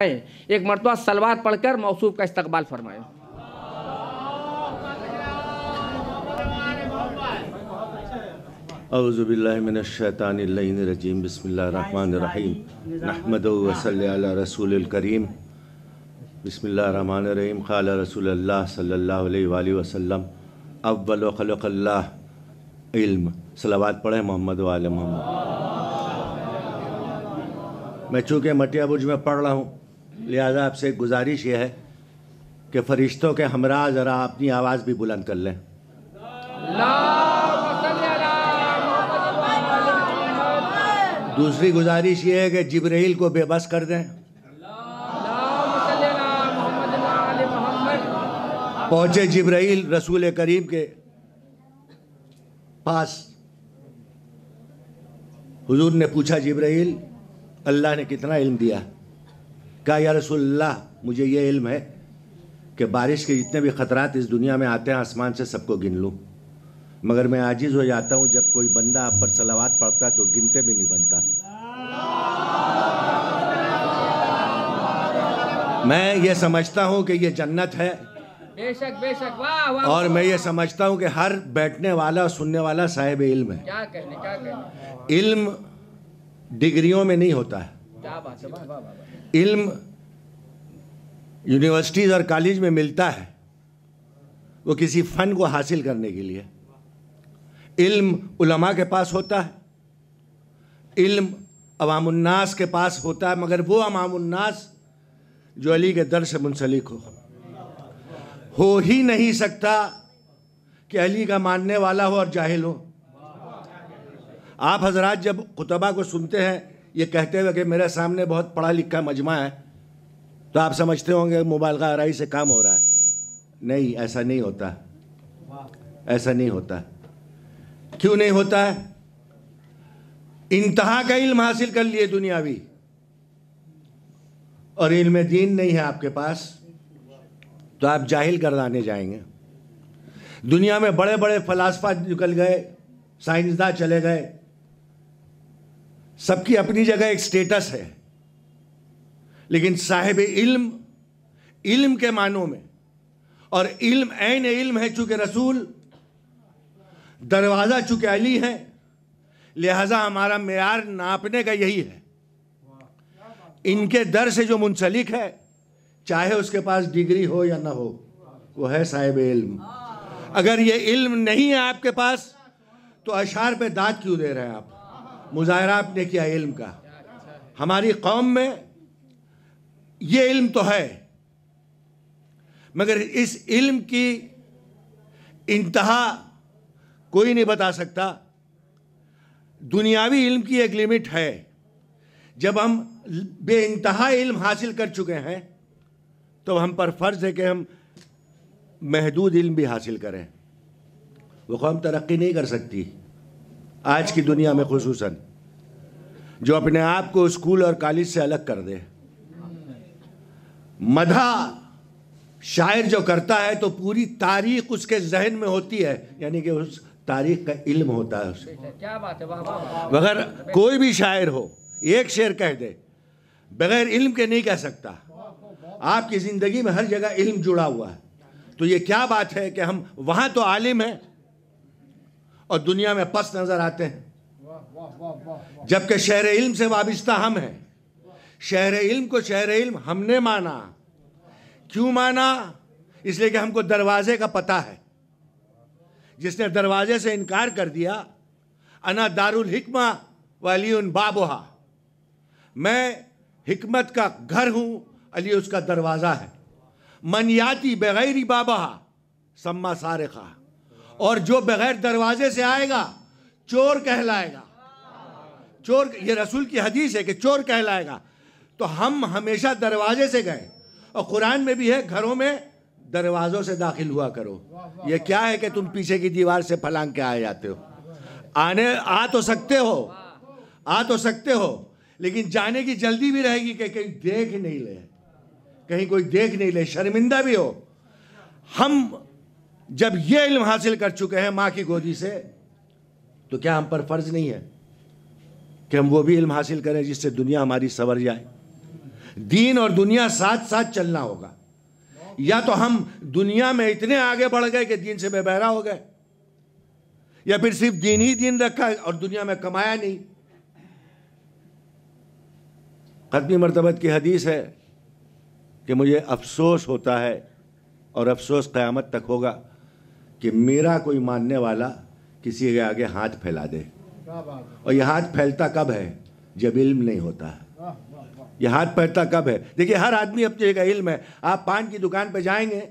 फरमाए एक मरतबा सलवार पढ़कर मौसू का इस्तकबाल फरमाए अवज़बिल्लिनशैतानरजीम बसमीम नहमद वसल रसूल करीम बसमीम ख़ाल रसूल सल्ला वसम अव्वल सलावाद पढ़े मोहम्मद वाल मोहम्मद मैं चूँकि मटिया मटियाबुज में पढ़ रहा हूँ लिहाजा आपसे गुजारिश यह है कि फरिश्तों के हमरा ज़रा अपनी आवाज़ भी बुलंद कर लें दूसरी गुजारिश यह है कि जबरील को बेबस कर दें पहुँचे जबरील रसूल करीम के पास हुजूर ने पूछा जबरील अल्लाह ने कितना इल्म दिया है कहा या रसुल्ला मुझे ये इल्म है कि बारिश के जितने भी ख़तरात इस दुनिया में आते हैं आसमान से सबको गिन लूँ मगर मैं आजिज़ हो जाता हूँ जब कोई बंदा आप पर सलावात पढ़ता है तो गिनते भी नहीं बनता मैं ये समझता हूँ कि ये जन्नत है बेशक बेशक वाह वाह और मैं ये समझता हूँ कि हर बैठने वाला और सुनने वाला साहेब इल्म है क्या करने क्या करने इल्म डिग्रियों में नहीं होता है इल्म यूनिवर्सिटीज़ और कॉलेज में मिलता है वो किसी फ़न को हासिल करने के लिए इल्म उलमा के पास होता है इल्म अवामुन्नास के पास होता है मगर वो अवामुन्नास जो अली के दर से मुंसलिक हो हो ही नहीं सकता कि अली का मानने वाला हो और जाहिल हो आप हजरात जब खुतबा को सुनते हैं ये कहते हुए कि मेरे सामने बहुत पढ़ा लिखा मजमा है तो आप समझते होंगे मोबाइल का आराई से काम हो रहा है नहीं ऐसा नहीं होता ऐसा नहीं होता क्यों नहीं होता है इंतहा का इल्म हासिल कर लिए दुनियावी और इल्म दीन नहीं है आपके पास तो आप जाहिल करदाने जाएंगे दुनिया में बड़े बड़े फलासफा निकल गए साइंसदां चले गए सबकी अपनी जगह एक स्टेटस है लेकिन साहिब इल्म इल्म के मानों में और इल्म एन इल्म है चूंकि रसूल दरवाज़ा चूंकि अली है लिहाजा हमारा मैार नापने का यही है इनके दर से जो मुंसलिक है चाहे उसके पास डिग्री हो या ना हो वो है साहेब इल्म अगर ये इल्म नहीं है आपके पास तो अशार पे दाद क्यों दे रहे हैं आप मुजाहरा आपने किया इल्म का हमारी कौम में ये इल्म तो है मगर इस इल्म की इंतहा कोई नहीं बता सकता दुनियावी इल्म की एक लिमिट है जब हम बे इंतहा इल्म हासिल कर चुके हैं तो हम पर फ़र्ज़ है कि हम महदूद इल्म भी हासिल करें वो कौम तरक्की नहीं कर सकती आज की दुनिया में खसूस जो अपने आप को स्कूल और कॉलेज से अलग कर दे मधा शायर जो करता है तो पूरी तारीख उसके जहन में होती है यानी कि उस तारीख का इल्म होता है उसे क्या बात है अगर कोई भी शायर हो एक शेर कह दे बगैर इल्म के नहीं कह सकता आपकी ज़िंदगी में हर जगह इल्म जुड़ा हुआ है तो ये क्या बात है कि हम वहाँ तो आलिम हैं और दुनिया में पस नजर आते हैं जबकि शहर इल्म से वाबिस्ता हम हैं शहर इल्म को शहर इल्म हमने माना क्यों माना इसलिए कि हमको दरवाजे का पता है जिसने दरवाजे से इनकार कर दिया अना दारुल हिकमा वाली उन बाबोहा मैं हिकमत का घर हूं अली उसका दरवाज़ा है मनियाती बगैरी बाबा सम्मा सारे खा और जो बगैर दरवाजे से आएगा चोर कहलाएगा चोर ये रसूल की हदीस है कि चोर कहलाएगा तो हम हमेशा दरवाजे से गए और कुरान में भी है घरों में दरवाज़ों से दाखिल हुआ करो ये क्या है कि तुम पीछे की दीवार से फलांग के आए जाते हो आने आ तो सकते हो आ तो सकते हो लेकिन जाने की जल्दी भी रहेगी कि कहीं देख नहीं ले कहीं कोई देख नहीं ले शर्मिंदा भी हो हम जब ये इल्म हासिल कर चुके हैं माँ की गोदी से तो क्या हम पर फर्ज नहीं है कि हम वो भी इल्म हासिल करें जिससे दुनिया हमारी सवर जाए दीन और दुनिया साथ साथ चलना होगा या तो हम दुनिया में इतने आगे बढ़ गए कि दीन से बेबहरा हो गए या फिर सिर्फ दीन ही दीन रखा और दुनिया में कमाया नहीं खत्मी मरतबत की हदीस है कि मुझे अफसोस होता है और अफसोस क़यामत तक होगा कि मेरा कोई मानने वाला किसी के आगे हाथ फैला दे और यह हाथ फैलता कब है जब इल्म नहीं होता है यह हाथ फैलता कब है देखिए हर आदमी अपनी जगह इल्म है आप पान की दुकान पर जाएंगे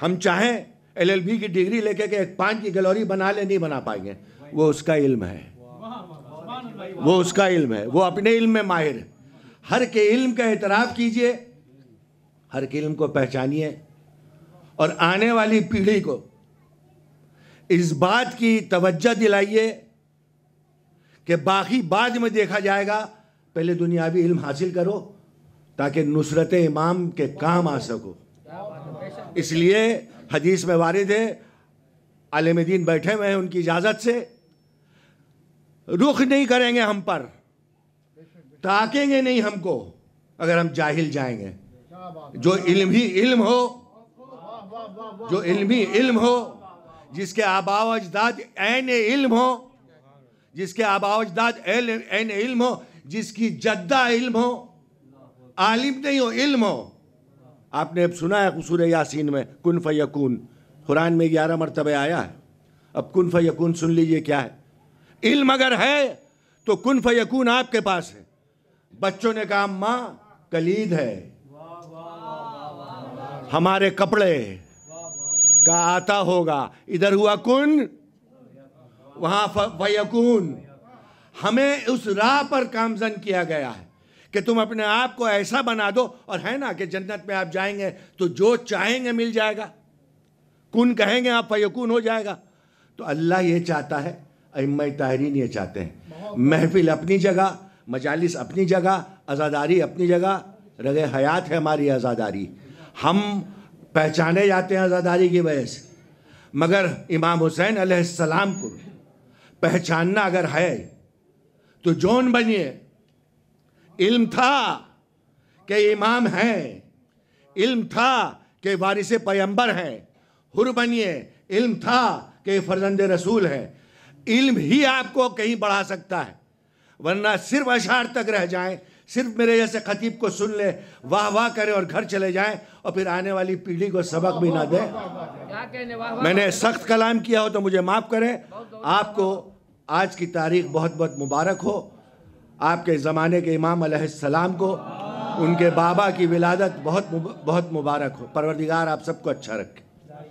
हम चाहें एलएलबी की डिग्री लेके के एक पान की गलौरी बना ले नहीं बना पाएंगे वो उसका इल्म है वो उसका इल्म है वो अपने इल्म में माहिर हर के इल्म का एतराफ़ कीजिए हर के इल्म को पहचानिए और आने वाली पीढ़ी को इस बात की तवज्जो दिलाइए कि बाकी बाद में देखा जाएगा पहले दुनियावी इल्म हासिल करो ताकि नुसरत इमाम के काम आ सको इसलिए हदीस में वारिद है आलम दीन बैठे हुए हैं उनकी इजाज़त से रुख नहीं करेंगे हम पर ताकेंगे नहीं हमको अगर हम जाहिल जाएंगे जो इल्म ही इल्म हो जो इल्मी इल्म हो जिसके आबाव अजदाद एन इल्म हो जिसके आबाव अजदाद एन इल्म हो जिसकी जद्दा इल्म हो आलिम नहीं हो इल्म हो आपने अब सुना है कसूर यासीन में कन फ़ैकून कुरान में ग्यारह मरतबे आया है अब कन फ़ैकून सुन लीजिए क्या है इल्म अगर है तो कन फ़ैकून आपके पास है बच्चों ने कहा माँ कलीद है हमारे कपड़े का आता होगा इधर हुआ कुन वहां वयकुन हमें उस राह पर कामजन किया गया है कि तुम अपने आप को ऐसा बना दो और है ना कि जन्नत में आप जाएंगे तो जो चाहेंगे मिल जाएगा कुन कहेंगे आप फयकून हो जाएगा तो अल्लाह ये चाहता है अम्मा तहरीन ये चाहते हैं महफिल अपनी जगह मजालिस अपनी जगह आज़ादारी अपनी जगह रगे हयात है हमारी आज़ादारी हम पहचाने जाते हैं आज़ादारी की वजह से मगर इमाम हुसैन अलैहिस्सलाम को पहचानना अगर है तो जौन बनिए इल्म था कि इमाम हैं इल्म था कि वारिस पैम्बर हैं हुर बनिए इल्म था कि फर्जंद रसूल है इल्म ही आपको कहीं बढ़ा सकता है वरना सिर्फ अशार तक रह जाएं सिर्फ मेरे जैसे खतीब को सुन ले वाह वाह करें और घर चले जाएं और फिर आने वाली पीढ़ी को सबक भी ना दें मैंने सख्त कलाम किया हो तो मुझे माफ़ करें आपको आज की तारीख बहुत बहुत मुबारक हो आपके ज़माने के इमाम सलाम को उनके बाबा की विलादत बहुत बहुत मुबारक हो परवरदिगार आप सबको अच्छा रखे